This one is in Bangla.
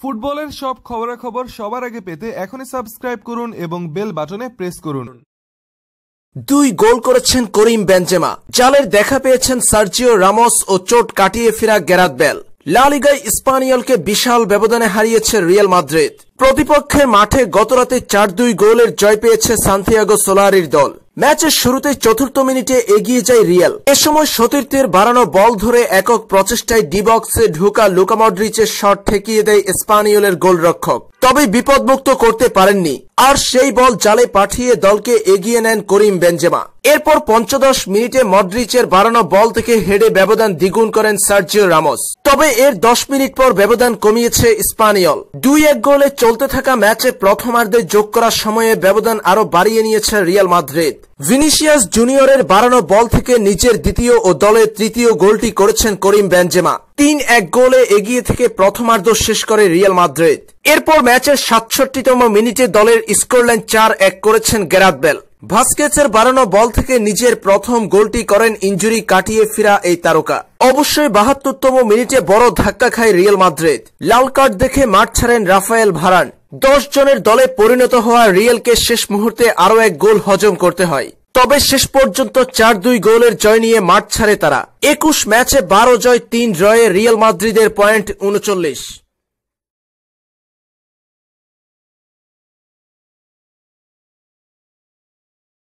ফুটবলের সব খবরাখবর সবার আগে পেতে এখনই সাবস্ক্রাইব করুন এবং বেল বাটনে প্রেস করুন দুই গোল করেছেন করিম বেঞ্জেমা জালের দেখা পেয়েছেন সার্জিও রামোস ও চোট কাটিয়ে ফেরা গেরাত বেল লালিগায় স্পানিয়লকে বিশাল ব্যবধানে হারিয়েছে রিয়াল মাদ্রিদ প্রতিপক্ষের মাঠে গতরাতে চার দুই গোলের জয় পেয়েছে সান্তিয়াগো সোলারির দল ম্যাচের শুরুতে চতুর্থ মিনিটে এগিয়ে যায় রিয়াল এ সময় সতীর্থের বাড়ানো বল ধরে একক প্রচেষ্টায় ডিবক্সে ঢুকা লুকামডরিচের শট ঠেকিয়ে দেয় স্পানিওলের গোলরক্ষক তবে বিপদমুক্ত করতে পারেননি আর সেই বল জালে পাঠিয়ে দলকে এগিয়ে নেন করিম বেঞ্জেমা এরপর পঞ্চদশ মিনিটে মডরিচের বাড়ানো বল থেকে হেডে ব্যবধান দ্বিগুণ করেন সার্জিও রামোস তবে এর দশ মিনিট পর ব্যবধান কমিয়েছে স্পানিয়ল দুই এক গোলে চলতে থাকা ম্যাচে প্রথমার্ধে যোগ করার সময়ে ব্যবধান আরও বাড়িয়ে নিয়েছে রিয়াল মাদ্রিদ ভিনিসিয়াস জুনিয়রের বাড়ানো বল থেকে নিচের দ্বিতীয় ও দলের তৃতীয় গোলটি করেছেন করিম ব্যাঞ্জেমা তিন এক গোলে এগিয়ে থেকে প্রথমার্ধ শেষ করে রিয়াল মাদ্রিদ এরপর ম্যাচের সাতষট্টিতম মিনিটে দলের স্কোরলাইন চার এক করেছেন গ্যারাত বেল ভাস্কেসের বাড়ানো বল থেকে নিজের প্রথম গোলটি করেন ইঞ্জুরি কাটিয়ে ফেরা এই তারকা অবশ্যই বাহাত্তরতম মিনিটে বড় ধাক্কা খায় রিয়াল মাদ্রিদ লাল কার্ড দেখে মাঠ ছাড়েন রাফায়েল ভারান দশ জনের দলে পরিণত হওয়া রিয়েলকে শেষ মুহূর্তে আরও এক গোল হজম করতে হয় তবে শেষ পর্যন্ত চার দুই গোলের জয় নিয়ে মাঠ ছাড়ে তারা একুশ ম্যাচে বারো জয় তিন জয়ে রিয়াল মাদ্রিদের পয়েন্ট উনচল্লিশ